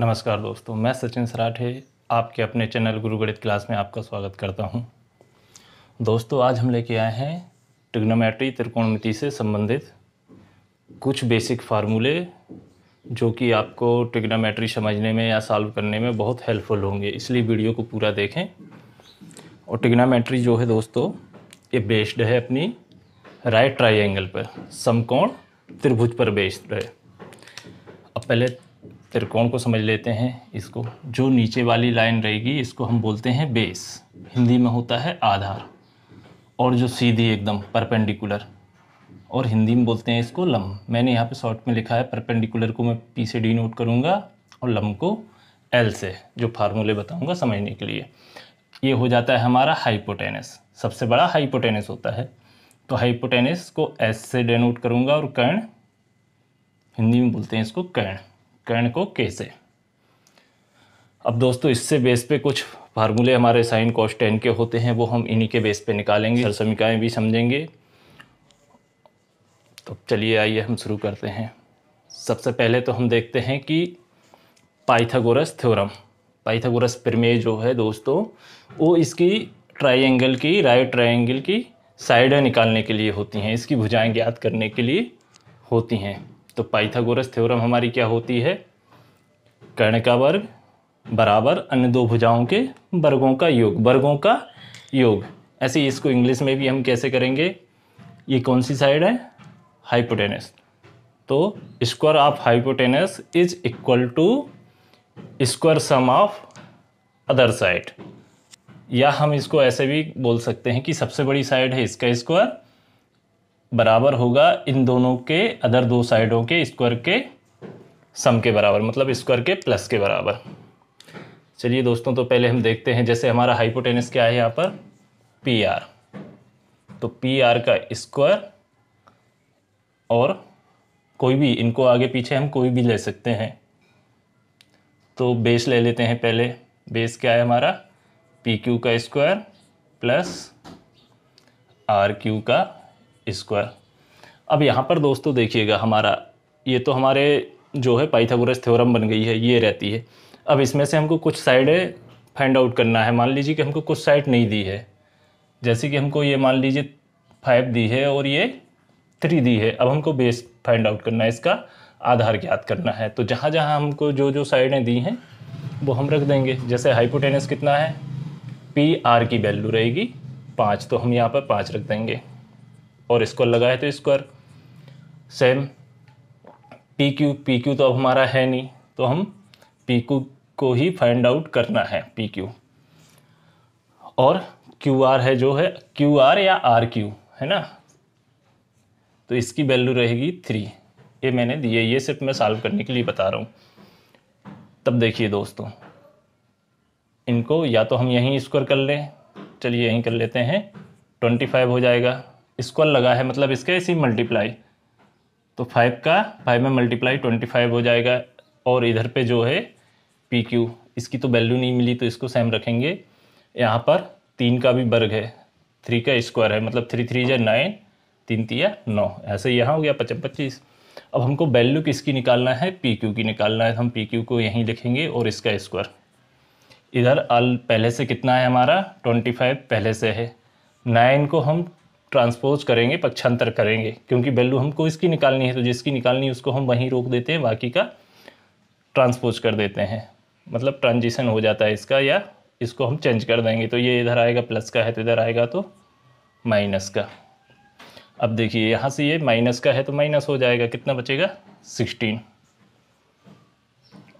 नमस्कार दोस्तों मैं सचिन सराठे आपके अपने चैनल गुरु गणित क्लास में आपका स्वागत करता हूं। दोस्तों आज हम लेके आए हैं ट्रिग्नोमेट्री त्रिकोणमिति से संबंधित कुछ बेसिक फार्मूले जो कि आपको ट्रिग्नोमेट्री समझने में या सॉल्व करने में बहुत हेल्पफुल होंगे इसलिए वीडियो को पूरा देखें और ट्रिग्नोमेट्री जो है दोस्तों ये बेस्ड है अपनी राइट ट्राइंगल पर समकोण त्रिभुज पर बेस्ड है अब पहले त्रिकोण को समझ लेते हैं इसको जो नीचे वाली लाइन रहेगी इसको हम बोलते हैं बेस हिंदी में होता है आधार और जो सीधी एकदम परपेंडिकुलर और हिंदी में बोलते हैं इसको लम मैंने यहाँ पे शॉर्ट में लिखा है परपेंडिकुलर को मैं पी से डी नोट करूँगा और लम को एल से जो फार्मूले बताऊँगा समझने के लिए ये हो जाता है हमारा हाइपोटेनस सबसे बड़ा हाइपोटेनस होता है तो हाइपोटेनस को एस से डेनोट करूँगा और कर्ण हिंदी में बोलते हैं इसको कर्ण कर्ण को के से अब दोस्तों इससे बेस पे कुछ फार्मूले हमारे साइन कॉस टेन के होते हैं वो हम इन्हीं के बेस पे निकालेंगे समीकाएँ भी समझेंगे तो चलिए आइए हम शुरू करते हैं सबसे पहले तो हम देखते हैं कि पाइथागोरस थ्योरम पाइथागोरस प्रमेय जो है दोस्तों वो इसकी ट्राइंगल की राइट ट्राइंगल की साइडें निकालने के लिए होती हैं इसकी भुजाएं ज्ञात करने के लिए होती हैं तो पाइथागोरस थ्योरम हमारी क्या होती है कर्ण का वर्ग बराबर अन्य दो भुजाओं के वर्गों का योग वर्गों का योग ऐसे इसको इंग्लिश में भी हम कैसे करेंगे ये कौन सी साइड है हाइपोटेनस तो square of hypotenuse is equal to square sum of other side या हम इसको ऐसे भी बोल सकते हैं कि सबसे बड़ी साइड है इसका स्क्वायर बराबर होगा इन दोनों के अदर दो साइडों के स्क्वायर के सम के बराबर मतलब स्क्वायर के प्लस के बराबर चलिए दोस्तों तो पहले हम देखते हैं जैसे हमारा हाइपोटेनस क्या है यहाँ पर पी आर तो पी आर का स्क्वायर और कोई भी इनको आगे पीछे हम कोई भी ले सकते हैं तो बेस ले लेते हैं पहले बेस क्या है हमारा पी क्यू का स्क्वायर प्लस आर क्यू का स्क्वायर अब यहाँ पर दोस्तों देखिएगा हमारा ये तो हमारे जो है पाइथागोरस थ्योरम बन गई है ये रहती है अब इसमें से हमको कुछ साइडें फाइंड आउट करना है मान लीजिए कि हमको कुछ साइड नहीं दी है जैसे कि हमको ये मान लीजिए फाइव दी है और ये थ्री दी है अब हमको बेस फाइंड आउट करना है इसका आधार ज्ञात करना है तो जहाँ जहाँ हमको जो जो साइडें दी हैं वो हम रख देंगे जैसे हाइपोटेनस कितना है पी आर की वैल्यू रहेगी पाँच तो हम यहाँ पर पाँच रख देंगे और स्क्वायर लगाए तो square same P Q P Q तो अब हमारा है नहीं तो हम पी क्यू को ही फाइंड आउट करना है पी क्यू और क्यू आर है जो है क्यू आर या आर क्यू है ना तो इसकी वैल्यू रहेगी थ्री ये मैंने दिए ये सिर्फ मैं सॉल्व करने के लिए बता रहा हूँ तब देखिए दोस्तों इनको या तो हम यहीं स्क्वायर कर लें चलिए यहीं कर लेते हैं ट्वेंटी फाइव हो जाएगा स्क्वायर लगा है मतलब इसका इसी मल्टीप्लाई तो फाइव का फाइव में मल्टीप्लाई ट्वेंटी फाइव हो जाएगा और इधर पे जो है पी क्यू इसकी तो वैल्यू नहीं मिली तो इसको सेम रखेंगे यहाँ पर तीन का भी वर्ग है थ्री का स्क्वायर है मतलब थ्री थ्री या नाइन तीन तीया नौ ऐसे यहाँ हो गया पचप पच्चीस अब हमको वैल्यू किसकी निकालना है पी क्यू की निकालना है हम पी क्यू को यहीं लिखेंगे और इसका स्क्वायर इधर अल पहले से कितना है हमारा ट्वेंटी फाइव पहले से है नाइन को हम ट्रांसपोज करेंगे पक्षांतर करेंगे क्योंकि वैल्यू हमको इसकी निकालनी है तो जिसकी निकालनी है उसको हम वहीं रोक देते हैं बाकी का ट्रांसपोज कर देते हैं मतलब ट्रांजिशन हो जाता है इसका या इसको हम चेंज कर देंगे तो ये इधर आएगा प्लस का है तो इधर आएगा तो माइनस का अब देखिए यहाँ से ये माइनस का है तो माइनस हो जाएगा कितना बचेगा सिक्सटीन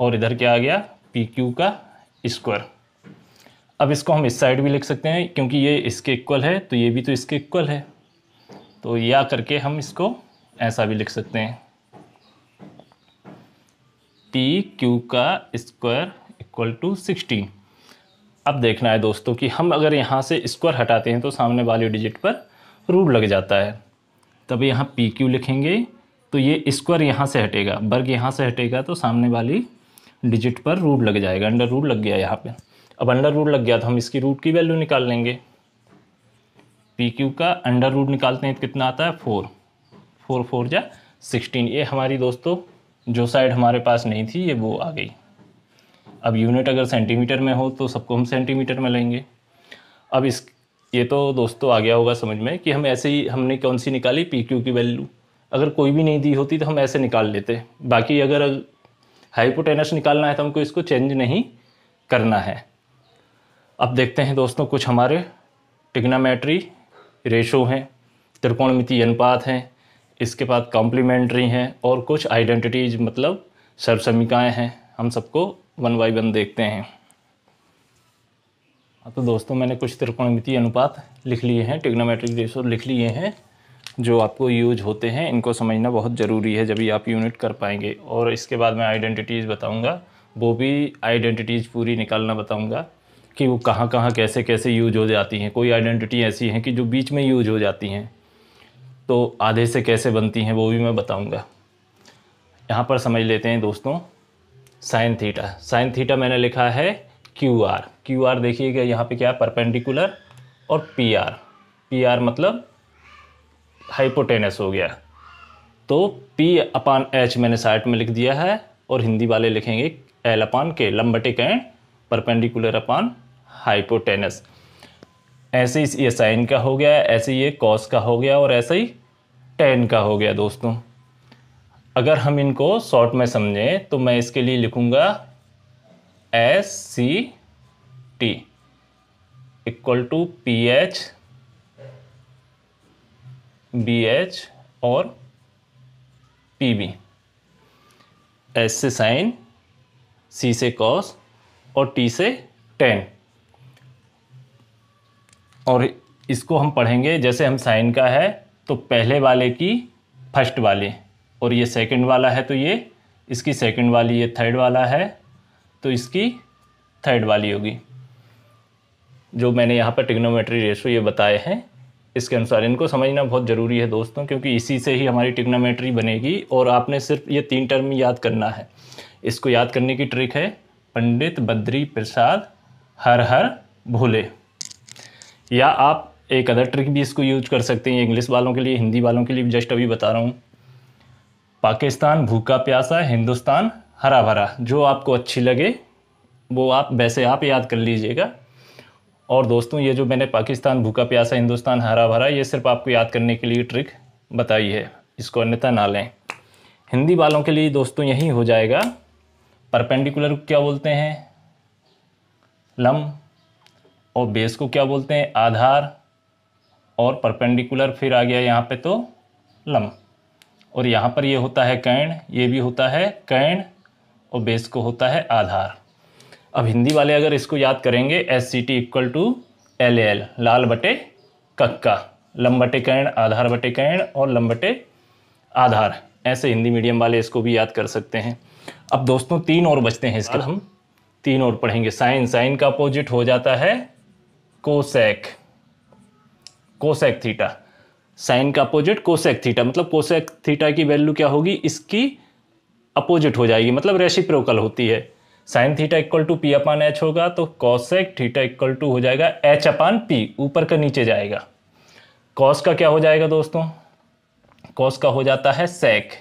और इधर क्या आ गया पी क्यू का स्क्वायर अब इसको हम इस साइड भी लिख सकते हैं क्योंकि ये इसके इक्वल है तो ये भी तो इसके इक्वल है तो या करके हम इसको ऐसा भी लिख सकते हैं टी क्यू का स्क्वायर इक्वल टू सिक्सटी अब देखना है दोस्तों कि हम अगर यहाँ से स्क्वायर हटाते हैं तो सामने वाले डिजिट पर रूट लग जाता है तब यहाँ पी क्यू लिखेंगे तो ये स्क्वायर यहाँ से हटेगा वर्ग यहाँ से हटेगा तो सामने वाली डिजिट पर रूट लग जाएगा अंडर रूट लग गया यहाँ पर अब अंडर रूट लग गया तो हम इसकी रूट की वैल्यू निकाल लेंगे पी क्यू का अंडर रूट निकालते हैं तो कितना आता है फोर फोर फोर या सिक्सटीन ये हमारी दोस्तों जो साइड हमारे पास नहीं थी ये वो आ गई अब यूनिट अगर सेंटीमीटर में हो तो सबको हम सेंटीमीटर में लेंगे अब इस ये तो दोस्तों आ गया होगा समझ में कि हम ऐसे ही हमने कौन सी निकाली पी क्यू की वैल्यू अगर कोई भी नहीं दी होती तो हम ऐसे निकाल लेते बाकी अगर हाइपोटेनस निकालना है तो हमको इसको चेंज नहीं करना है अब देखते हैं दोस्तों कुछ हमारे टिग्नामेट्री रेशो हैं त्रिकोणमिति अनुपात हैं इसके बाद कॉम्प्लीमेंट्री हैं और कुछ आइडेंटिटीज मतलब सर्वसमिकाएँ हैं हम सबको वन बाई वन देखते हैं हाँ, तो दोस्तों मैंने कुछ त्रिकोणमिति अनुपात लिख लिए हैं टिग्नोमेट्रिक रेशो लिख लिए हैं जो आपको यूज होते हैं इनको समझना बहुत ज़रूरी है जब आप यूनिट कर पाएंगे और इसके बाद मैं आइडेंटिटीज़ बताऊंगा वो भी आइडेंटिटीज़ पूरी निकालना बताऊंगा कि वो कहाँ कहाँ कैसे कैसे यूज हो जाती हैं कोई आइडेंटिटी ऐसी हैं कि जो बीच में यूज हो जाती हैं तो आधे से कैसे बनती हैं वो भी मैं बताऊँगा यहाँ पर समझ लेते हैं दोस्तों साइन थीटा साइन थीटा मैंने लिखा है क्यू आर क्यू आर देखिएगा यहाँ पे क्या है परपेंडिकुलर और पी आर पी आर मतलब हाइपोटेनस हो गया तो पी अपान एच मैंने साइट में लिख दिया है और हिंदी वाले लिखेंगे एल अपान के लंबटिक एंड परपेंडिकुलर अपान हाइपोटेनस ऐसे ही ये साइन का हो गया ऐसे ये कॉस का हो गया और ऐसे ही टेन का हो गया दोस्तों अगर हम इनको शॉर्ट में समझें तो मैं इसके लिए लिखूंगा S C T equal to P H B H और पी बी एस से साइन सी से कॉस और टी से टेन और इसको हम पढ़ेंगे जैसे हम साइन का है तो पहले वाले की फर्स्ट वाले और ये सेकंड वाला है तो ये इसकी सेकंड वाली ये थर्ड वाला है तो इसकी थर्ड वाली होगी जो मैंने यहाँ पर टिग्नोमेट्री रेशो ये बताए हैं इसके अनुसार इनको समझना बहुत ज़रूरी है दोस्तों क्योंकि इसी से ही हमारी टिग्नोमेट्री बनेगी और आपने सिर्फ ये तीन टर्म याद करना है इसको याद करने की ट्रिक है पंडित बद्री प्रसाद हर हर भोले या आप एक अदर ट्रिक भी इसको यूज कर सकते हैं इंग्लिश वालों के लिए हिंदी वालों के लिए भी जस्ट अभी बता रहा हूँ पाकिस्तान भूखा प्यासा हिंदुस्तान हरा भरा जो आपको अच्छी लगे वो आप वैसे आप याद कर लीजिएगा और दोस्तों ये जो मैंने पाकिस्तान भूखा प्यासा हिंदुस्तान हरा भरा ये सिर्फ आपको याद करने के लिए ट्रिक बताई है इसको अन्यथा ना लें हिंदी वालों के लिए दोस्तों यही हो जाएगा परपेंडिकुलर क्या बोलते हैं लम और बेस को क्या बोलते हैं आधार और परपेंडिकुलर फिर आ गया यहाँ पे तो लम और यहाँ पर ये यह होता है कैंड ये भी होता है कैंड और बेस को होता है आधार अब हिंदी वाले अगर इसको याद करेंगे S C T equal to L L लाल बटे कक्का लम बटे कैंड आधार बटे कैंड और लम बटे आधार ऐसे हिंदी मीडियम वाले इसको भी याद कर सकते हैं अब दोस्तों तीन और बचते हैं इसका हम तीन और पढ़ेंगे साइन साइन का अपोजिट हो जाता है कोसेक कोसेक थीटा साइन का अपोजिट कोसेक थीटा मतलब कोसेक थीटा की वैल्यू क्या होगी इसकी अपोजिट हो जाएगी मतलब रेसिप्रोकल होती है sine theta equal to P upon H होगा तो कॉसेक थीटा इक्वल टू हो जाएगा एच अपान पी ऊपर का नीचे जाएगा कॉस का क्या हो जाएगा दोस्तों कॉस का हो जाता है सेक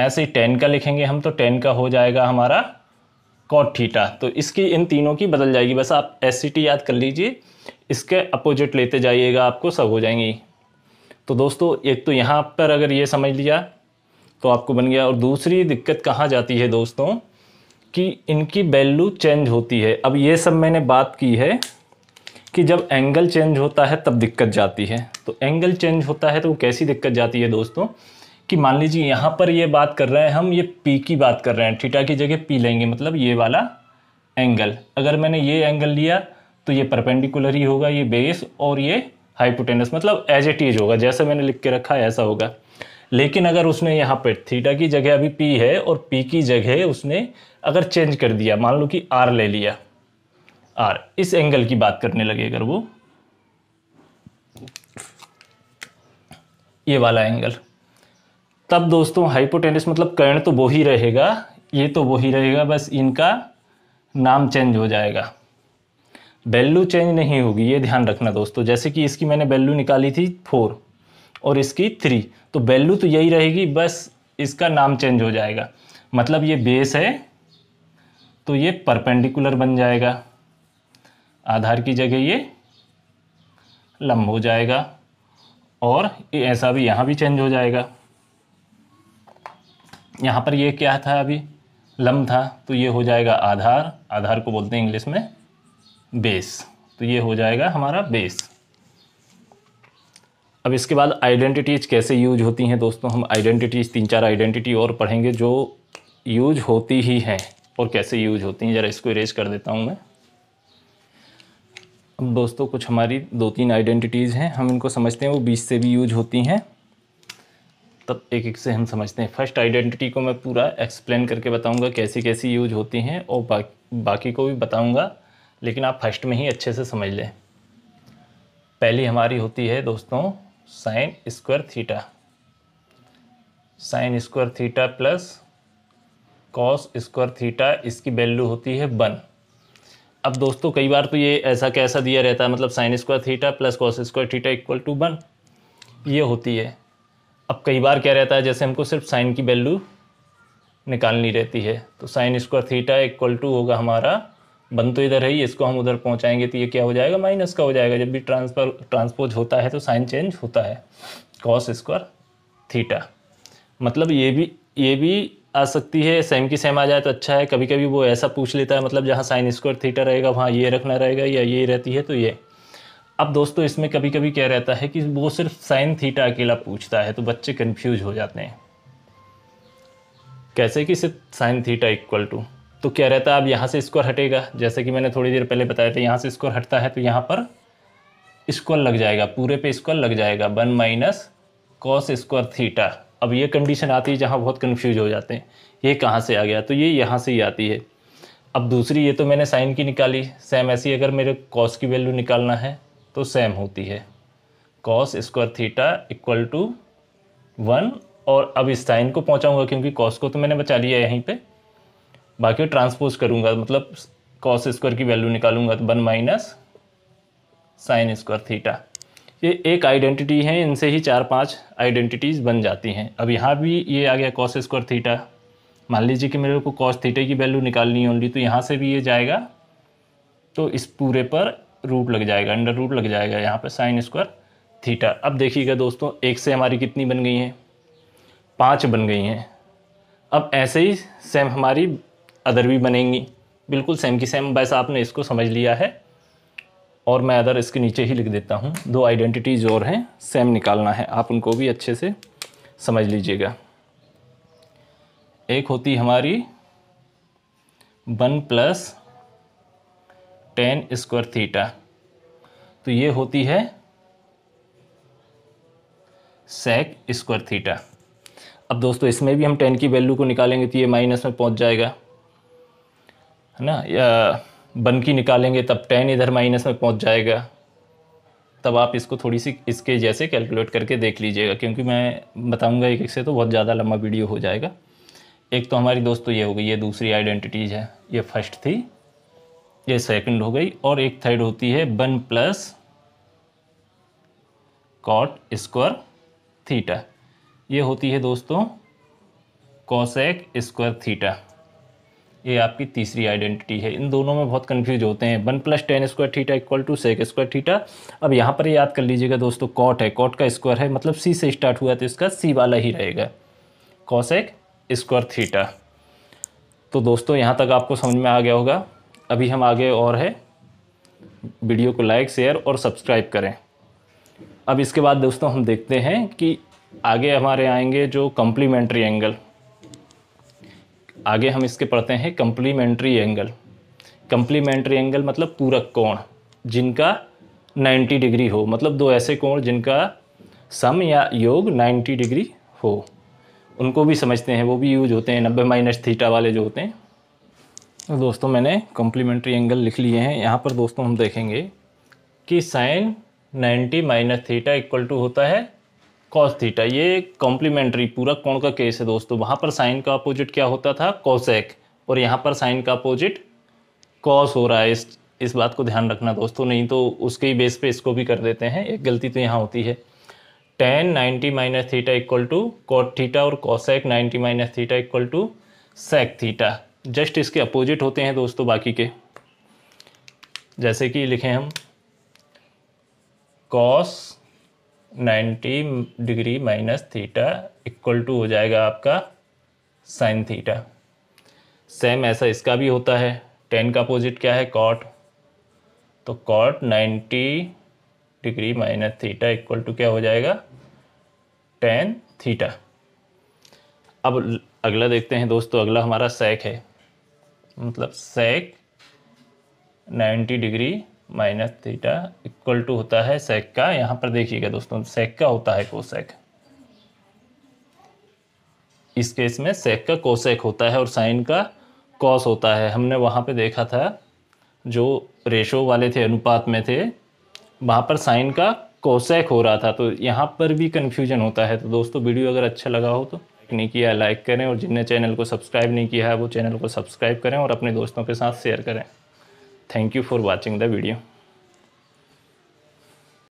ऐसे ही टेन का लिखेंगे हम तो टेन का हो जाएगा हमारा कॉट थीटा तो इसकी इन तीनों की बदल जाएगी बस आप एस याद कर लीजिए इसके अपोजिट लेते जाइएगा आपको सब हो जाएंगी तो दोस्तों एक तो यहाँ पर अगर ये समझ लिया तो आपको बन गया और दूसरी दिक्कत कहाँ जाती है दोस्तों कि इनकी वैल्यू चेंज होती है अब ये सब मैंने बात की है कि जब एंगल चेंज होता है तब दिक्कत जाती है तो एंगल चेंज होता है तो वो कैसी दिक्कत जाती है दोस्तों कि मान लीजिए यहाँ पर ये बात कर रहे हैं हम ये पी की बात कर रहे हैं थीटा की जगह पी लेंगे मतलब ये वाला एंगल अगर मैंने ये एंगल लिया तो ये परपेंडिकुलर ही होगा ये बेस और ये हाइपोटेनस मतलब एज एट टीज होगा जैसे मैंने लिख के रखा है ऐसा होगा लेकिन अगर उसने यहाँ पर थीटा की जगह अभी पी है और पी की जगह उसने अगर चेंज कर दिया मान लो कि आर ले लिया आर इस एंगल की बात करने लगे अगर वो ये वाला एंगल तब दोस्तों हाइपोटेनस मतलब कर्ण तो वो ही रहेगा ये तो वो ही रहेगा बस इनका नाम चेंज हो जाएगा बेल्लू चेंज नहीं होगी ये ध्यान रखना दोस्तों जैसे कि इसकी मैंने बेल्लू निकाली थी फोर और इसकी थ्री तो बेल्लू तो यही रहेगी बस इसका नाम चेंज हो जाएगा मतलब ये बेस है तो ये परपेंडिकुलर बन जाएगा आधार की जगह ये लम्ब हो जाएगा और ऐसा भी यहाँ भी चेंज हो जाएगा यहाँ पर ये क्या था अभी लम था तो ये हो जाएगा आधार आधार को बोलते हैं इंग्लिश में बेस तो ये हो जाएगा हमारा बेस अब इसके बाद आइडेंटिटीज़ कैसे यूज होती हैं दोस्तों हम आइडेंटिटीज़ तीन चार आइडेंटिटी और पढ़ेंगे जो यूज होती ही हैं और कैसे यूज होती हैं ज़रा इसको इरेज कर देता हूँ मैं अब दोस्तों कुछ हमारी दो तीन आइडेंटिटीज़ हैं हम इनको समझते हैं वो बीस से भी यूज होती हैं तब एक एक से हम समझते हैं फर्स्ट आइडेंटिटी को मैं पूरा एक्सप्लेन करके बताऊंगा कैसी कैसी यूज होती हैं और बा, बाकी को भी बताऊंगा लेकिन आप फर्स्ट में ही अच्छे से समझ लें पहली हमारी होती है दोस्तों sine square theta sine square theta plus cos square theta इसकी वैल्यू होती है वन अब दोस्तों कई बार तो ये ऐसा कैसा दिया रहता है मतलब sine square theta plus cos square theta equal to one ये होती है अब कई बार क्या रहता है जैसे हमको सिर्फ साइन की वैल्यू निकालनी रहती है तो sine square theta equal to होगा हमारा बन तो इधर है ही इसको हम उधर पहुंचाएंगे तो ये क्या हो जाएगा माइनस का हो जाएगा जब भी ट्रांसफर ट्रांसपोज होता है तो साइन चेंज होता है कॉस स्क्वायर थीटा मतलब ये भी ये भी आ सकती है सेम की सेम आ जाए तो अच्छा है कभी कभी वो ऐसा पूछ लेता है मतलब जहाँ साइन स्क्वायर थीटा रहेगा वहाँ ये रखना रहेगा या ये रहती है तो ये अब दोस्तों इसमें कभी कभी क्या रहता है कि वो सिर्फ साइन थीटा अकेला पूछता है तो बच्चे कन्फ्यूज हो जाते हैं कैसे कि सिर्फ साइन थीटा इक्वल टू तो क्या रहता है अब यहाँ से स्क्वायर हटेगा जैसे कि मैंने थोड़ी देर पहले बताया था यहाँ से स्क्वायर हटता है तो यहाँ पर स्क्वायर लग जाएगा पूरे पे स्क्वायर लग जाएगा one minus cos square theta अब ये कंडीशन आती है जहाँ बहुत कन्फ्यूज हो जाते हैं ये कहाँ से आ गया तो ये यहाँ से ही आती है अब दूसरी ये तो मैंने साइन की निकाली सेम ऐसी अगर मेरे कॉस की वैल्यू निकालना है तो सेम होती है cos square theta equal to one और अब इस साइन को पहुंचाऊंगा क्योंकि कॉस को तो मैंने बचा लिया है यहीं पे बाकी ट्रांसपोज करूंगा मतलब कॉस स्क्वायर की वैल्यू निकालूंगा तो one minus sine square theta ये एक आइडेंटिटी है इनसे ही चार पांच आइडेंटिटीज़ बन जाती हैं अब यहाँ भी ये आ गया कॉस स्क्वायर थीटा मान लीजिए कि मेरे को कॉस थीटा की वैल्यू निकालनी है ओनली तो यहाँ से भी ये जाएगा तो इस पूरे पर रूट लग जाएगा अंडर रूट लग जाएगा यहाँ पर साइन स्क्वायर थीटा अब देखिएगा दोस्तों एक से हमारी कितनी बन गई हैं पाँच बन गई हैं अब ऐसे ही सेम हमारी अदर भी बनेंगी बिल्कुल सेम की सेम बस आपने इसको समझ लिया है और मैं अदर इसके नीचे ही लिख देता हूँ दो आइडेंटिटीज़ और हैं सेम निकालना है आप उनको भी अच्छे से समझ लीजिएगा एक होती हमारी one plus tan square theta तो ये होती है सेक स्क्वायर थीटा अब दोस्तों इसमें भी हम टेन की वैल्यू को निकालेंगे तो ये माइनस में पहुंच जाएगा है ना या बन की निकालेंगे तब टेन इधर माइनस में पहुंच जाएगा तब आप इसको थोड़ी सी इसके जैसे कैलकुलेट करके देख लीजिएगा क्योंकि मैं बताऊंगा एक एक से तो बहुत ज़्यादा लंबा वीडियो हो जाएगा एक तो हमारी दोस्तों ये हो गई ये दूसरी आइडेंटिटीज़ है ये फर्स्ट थी ये सेकंड हो गई और एक थर्ड होती है one plus cot square theta ये होती है दोस्तों कॉसेक स्क्वायर थीटा ये आपकी तीसरी आइडेंटिटी है इन दोनों में बहुत कंफ्यूज होते हैं one plus tan square theta equal to sec square theta अब यहाँ पर याद कर लीजिएगा दोस्तों कॉट है कॉट का स्क्वायर है मतलब सी से स्टार्ट हुआ तो इसका सी वाला ही रहेगा कॉसेक स्क्वायर थीटा तो दोस्तों यहाँ तक आपको समझ में आ गया होगा अभी हम आगे और है वीडियो को लाइक शेयर और सब्सक्राइब करें अब इसके बाद दोस्तों हम देखते हैं कि आगे हमारे आएंगे जो कम्प्लीमेंट्री एंगल आगे हम इसके पढ़ते हैं कम्प्लीमेंट्री एंगल कम्प्लीमेंट्री एंगल मतलब पूरक कोण जिनका 90 डिग्री हो मतलब दो ऐसे कोण जिनका सम या योग 90 डिग्री हो उनको भी समझते हैं वो भी यूज होते हैं नब्बे माइनस थीटा वाले जो होते हैं दोस्तों मैंने कॉम्प्लीमेंट्री एंगल लिख लिए हैं यहाँ पर दोस्तों हम देखेंगे कि sine 90 minus theta equal to होता है कॉस थीटा ये कॉम्प्लीमेंट्री पूरा कोण का केस है दोस्तों वहाँ पर साइन का अपोजिट क्या होता था कॉसैक और यहाँ पर साइन का अपोजिट कॉस हो रहा है इस इस बात को ध्यान रखना दोस्तों नहीं तो उसके ही बेस पे इसको भी कर देते हैं एक गलती तो यहाँ होती है tan ninety minus theta equal to cot theta और cosec ninety minus theta equal to sec theta just इसके अपोजिट होते हैं दोस्तों बाकी के जैसे कि लिखें हम cos 90 degree minus theta equal to हो जाएगा आपका साइन थीटा सेम ऐसा इसका भी होता है टेन का अपोजिट क्या है कॉट तो cot 90 degree minus theta equal to क्या हो जाएगा टेन थीटा अब अगला देखते हैं दोस्तों अगला हमारा सेक है मतलब sec 90 degree minus theta equal to होता है सेक का यहाँ पर देखिएगा दोस्तों सेक का होता है कोसेक इस केस में सेक का कोसेक होता है और साइन का कॉस होता है हमने वहाँ पे देखा था जो रेशो वाले थे अनुपात में थे वहाँ पर साइन का कोसेक हो रहा था तो यहाँ पर भी कन्फ्यूजन होता है तो दोस्तों वीडियो अगर अच्छा लगा हो तो नहीं किया है लाइक करें और जिनने चैनल को सब्सक्राइब नहीं किया है वो चैनल को सब्सक्राइब करें और अपने दोस्तों के साथ शेयर करें thank you for watching the video